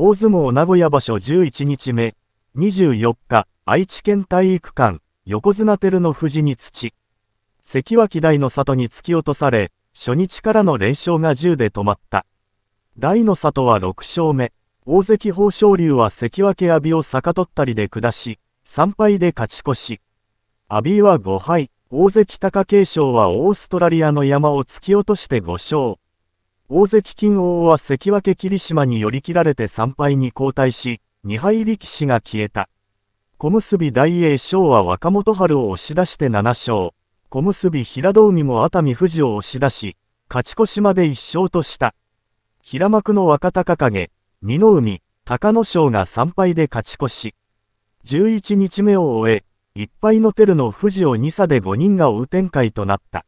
大相撲名古屋場所11日目、24日、愛知県体育館、横綱照の富士に土。関脇大の里に突き落とされ、初日からの連勝が10で止まった。大の里は6勝目、大関豊昇龍は関脇阿炎を逆取ったりで下し、3敗で勝ち越し。阿炎は5敗、大関貴景勝はオーストラリアの山を突き落として5勝。大関金王は関脇霧島に寄り切られて3敗に交代し、2敗力士が消えた。小結大栄翔は若元春を押し出して7勝。小結平戸海も熱海富士を押し出し、勝ち越しまで1勝とした。平幕の若隆景、美濃海、隆の勝が3敗で勝ち越し。11日目を終え、1敗の照ノ富士を2差で5人が追う展開となった。